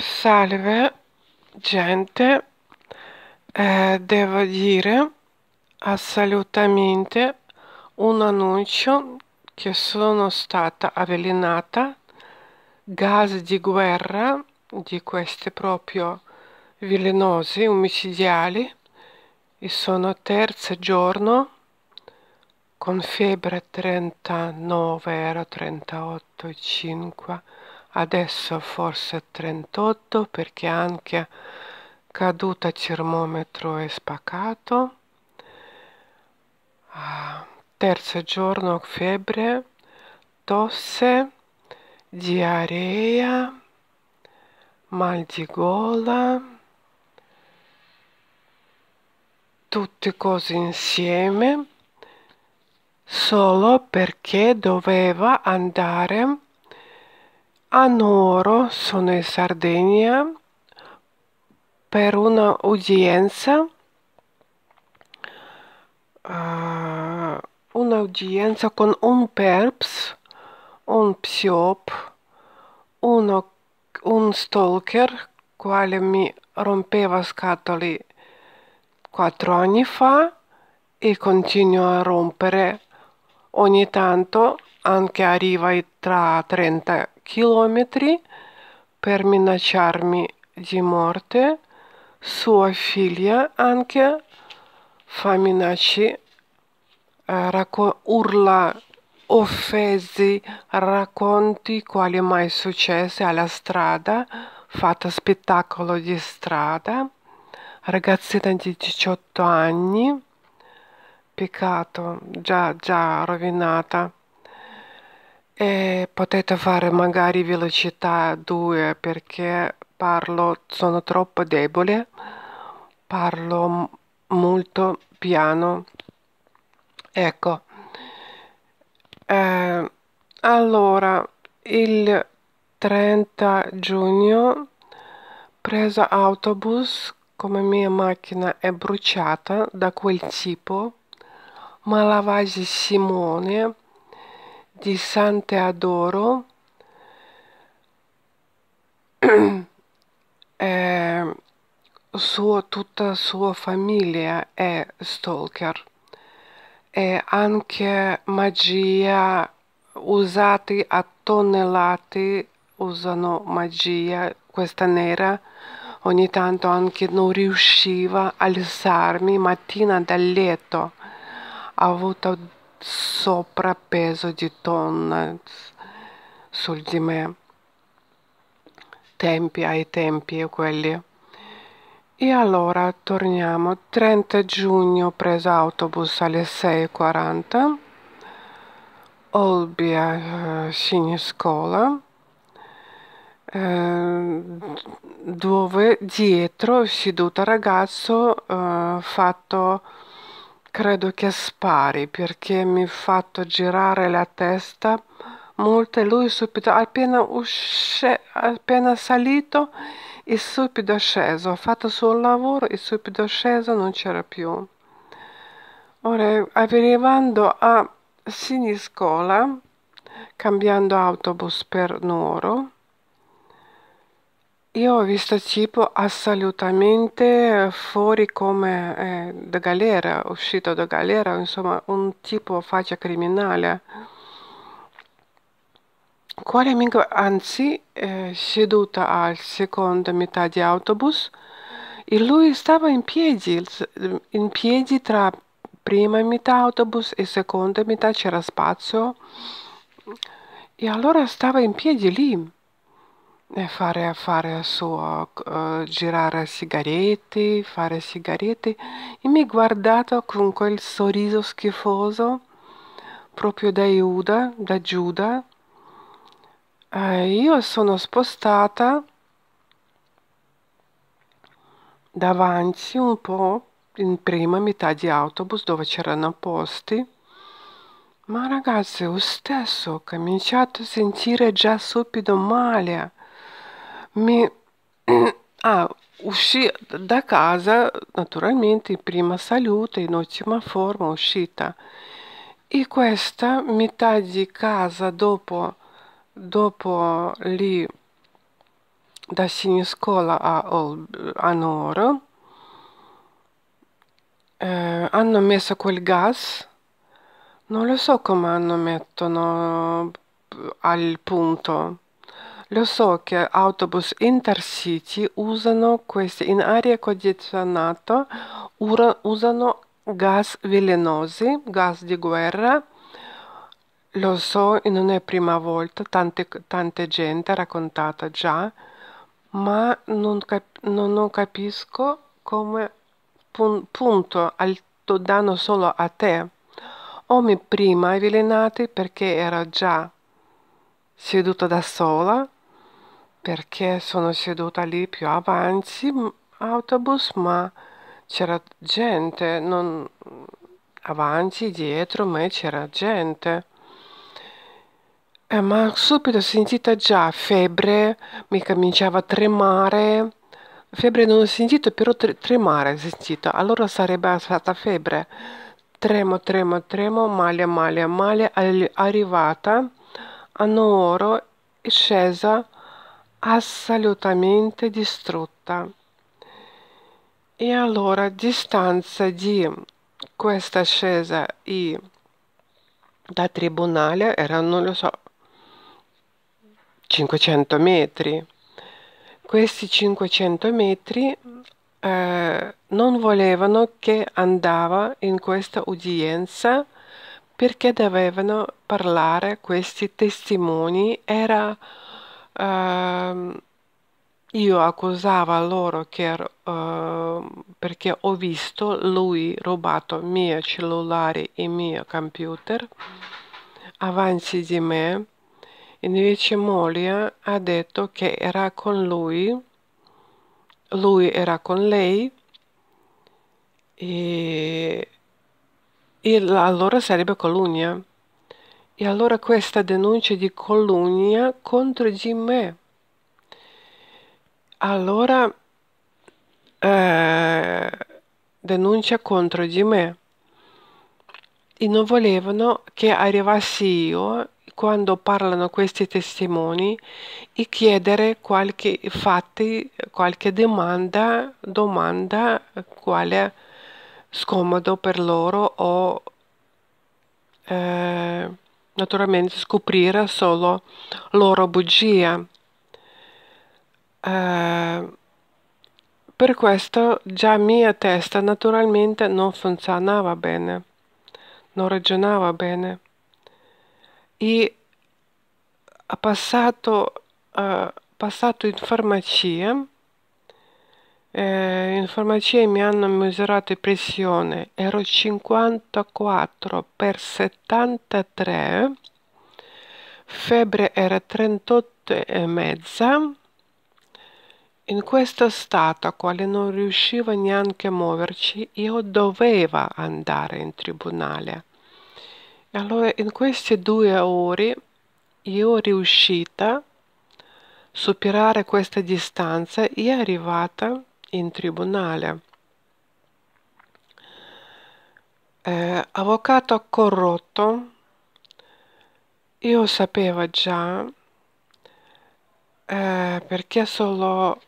salve, gente, eh, devo dire assolutamente un annuncio che sono stata avvelenata, gas di guerra, di questi proprio velenosi, omicidiali, e sono terzo giorno con febbre 39, era 38,5 adesso forse 38 perché anche caduta termometro è spaccato ah, terzo giorno febbre tosse diarrea mal di gola tutte cose insieme solo perché doveva andare a Noro sono in Sardegna per un'udienza, uh, eh, un'udienza con un perps, un psiop, uno, un stalker quale mi rompeva scatole quattro anni fa e continua a rompere ogni tanto anche arriva tra 30 e chilometri per minacciarmi di morte, sua figlia anche fa minacci, eh, racco- urla offesi, racconti quali mai successe alla strada, fatta spettacolo di strada, ragazzina di 18 anni, peccato, già, già rovinata. E potete fare magari velocità 2 perché parlo, sono troppo debole, parlo molto piano. Ecco, eh, allora il 30 giugno preso autobus come mia macchina è bruciata da quel tipo, ma la Vasi Simone di Sante Adoro eh, sua, tutta la sua famiglia è stalker e anche magia usati a tonnellate usano magia questa nera ogni tanto anche non riusciva a alzarmi mattina dal letto ha avuto sovrappeso di tonne sul di me. Tempi ai tempi e quelli. E allora torniamo. 30 giugno preso autobus alle 6.40. Olbia uh, Siniscola eh, dove dietro seduto ragazzo eh, fatto Credo che spari perché mi ha fatto girare la testa molto e lui subito, appena, usce, appena salito e subito sceso, ha fatto il suo lavoro e subito sceso non c'era più. Ora, arrivando a Siniscola, cambiando autobus per Nuoro, io ho visto tipo assolutamente fuori come eh, da galera, uscito da galera, insomma, un tipo faccia criminale. Quale amico, anzi, eh, seduta al seconda metà di autobus, e lui stava in piedi, in piedi tra prima metà autobus e seconda metà c'era spazio, e allora stava in piedi lì. Eh, fare affare suo, uh, girare sigarette, fare sigarette e mi ha guardato con quel sorriso schifoso proprio da Iuda, da Giuda. Eh, io sono spostata davanti un po' in prima metà di autobus dove c'erano posti. Ma ragazzi, lo stesso ho cominciato a sentire già subito male mi ah, uscì da casa naturalmente in prima salute, in ottima forma, uscita. E questa metà di casa dopo, dopo lì da Siniscola a, a Noro, eh, hanno messo quel gas, non lo so come hanno mettono al punto, lo so che autobus intercity usano questi in aria condizionata, usano gas velenosi, gas di guerra. Lo so, non è la prima volta, tante, tante gente ha raccontato già, ma non, cap non, capisco come pun punto lo danno solo a te. Omi prima avvelenati perché ero già seduta da sola perché sono seduta lì più avanti autobus ma c'era gente non avanti dietro me c'era gente eh, ma subito ho sentito già febbre mi cominciava a tremare febbre non ho sentito però tre tremare ho sentito allora sarebbe stata febbre tremo tremo tremo male male male arrivata a Nuoro scesa assolutamente distrutta. E allora a distanza di questa scesa e da tribunale erano, non lo so, 500 metri. Questi 500 metri eh, non volevano che andava in questa udienza perché dovevano parlare questi testimoni. Era uh, io accusavo loro che, uh, perché ho visto lui rubato il mio cellulare e il mio computer avanti di me. Invece Molia ha detto che era con lui, lui era con lei e, e allora sarebbe calunnia. E allora questa denuncia di calunnia contro di me. Allora eh, denuncia contro di me. E non volevano che arrivassi io quando parlano questi testimoni e chiedere qualche fatti, qualche domanda, domanda quale scomodo per loro o eh, naturalmente scoprire solo loro bugia. Eh, per questo già mia testa naturalmente non funzionava bene, non ragionava bene. E ha passato, eh, passato in farmacia eh, in farmacia mi hanno misurato pressione, ero 54 per 73, febbre era 38 e mezza, in questo stato, quale non riuscivo neanche a muoverci, io dovevo andare in tribunale. E allora in queste due ore io riuscita a superare questa distanza e arrivata in tribunale. Eh, avvocato corrotto, io sapevo già eh, perché solo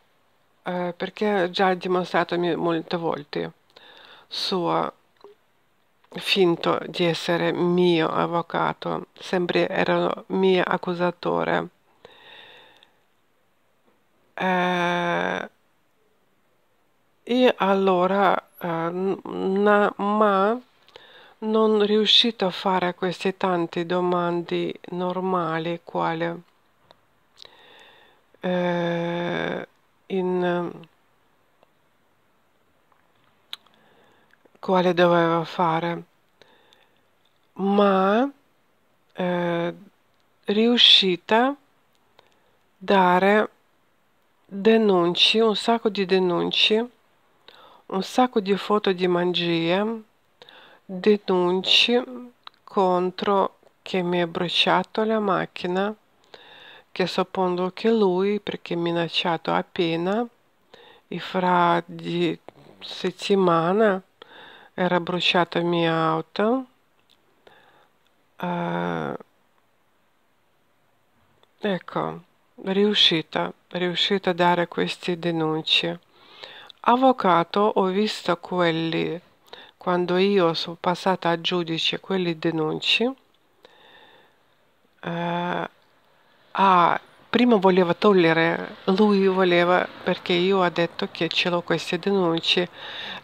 eh, perché già dimostrato molte volte suo finto di essere mio avvocato, sempre era mio accusatore. Eh, e allora, ehm, na, ma non riuscito a fare queste tante domande normali quale eh, in quale doveva fare ma eh, riuscita a dare denunci un sacco di denunci un sacco di foto di mangie, denunci contro che mi ha bruciato la macchina, che suppongo che lui perché minacciato appena e fra di settimana era bruciata la mia auto. Uh, ecco, riuscita, riuscita a dare queste denunce. Avvocato ho visto quelli, quando io sono passata a giudice, quelli denunci. Eh, ah, prima voleva togliere, lui voleva, perché io ho detto che ce l'ho queste denunce,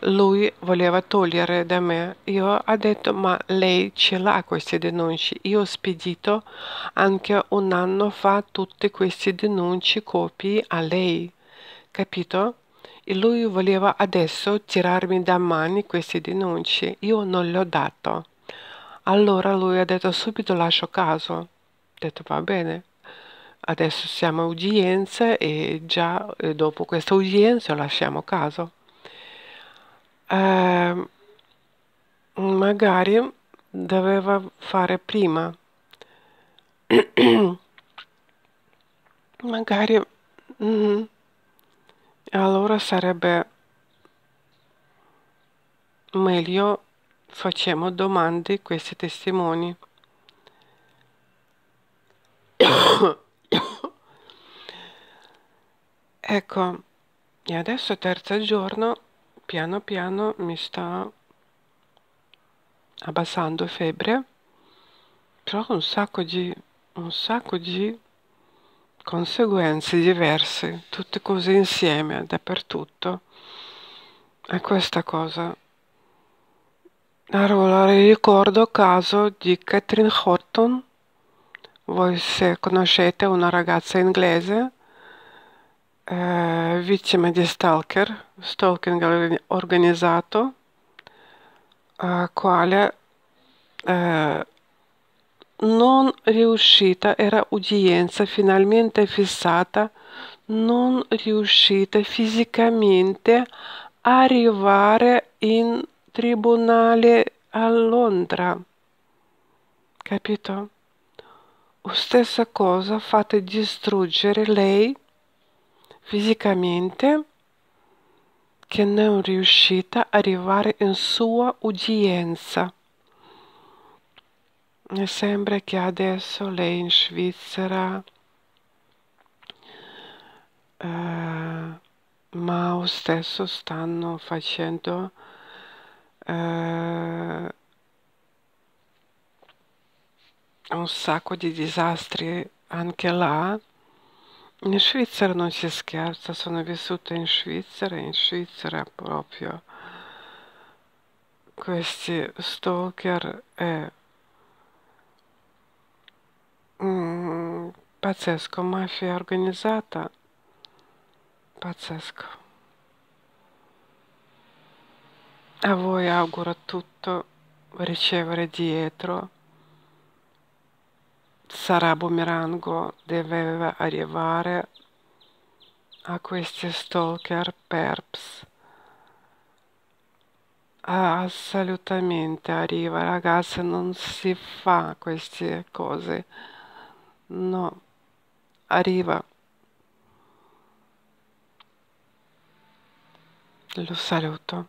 lui voleva togliere da me. Io ho detto, ma lei ce l'ha queste denunce. Io ho spedito anche un anno fa tutte queste denunce, copie a lei, capito? e lui voleva adesso tirarmi da mani queste denunce. Io non le ho dato. Allora lui ha detto subito lascio caso. Ho detto va bene. Adesso siamo a udienza e già eh, dopo questa udienza lasciamo caso. Eh, magari doveva fare prima. magari... Mm -hmm. Allora sarebbe meglio facciamo domande a questi testimoni. ecco, e adesso terzo giorno, piano piano mi sta abbassando febbre, però un sacco di, un sacco di conseguenze diverse, tutte cose insieme, dappertutto, è questa cosa. Allora, ricordo il caso di Catherine Horton, voi se conoscete una ragazza inglese, eh, vittima di stalker, stalking organizzato, eh, quale eh, non riuscita era udienza finalmente fissata, non riuscita fisicamente a arrivare in tribunale a Londra. Capito? Stessa cosa fate distruggere lei fisicamente che non è riuscita ad arrivare in sua udienza e sembra che adesso lei in Svizzera eh, Mao stesso stanno facendo eh, un sacco di disastri anche là. In Svizzera non si scherza, sono vissuta in Svizzera, in Svizzera proprio questi stalker e eh, Pazzesco, mafia organizzata, pazzesco. A voi auguro tutto ricevere dietro. Sarà bumerango, deve arrivare a questi stalker perps. assolutamente arriva, ragazzi, non si fa queste cose no, arriva. Lo saluto.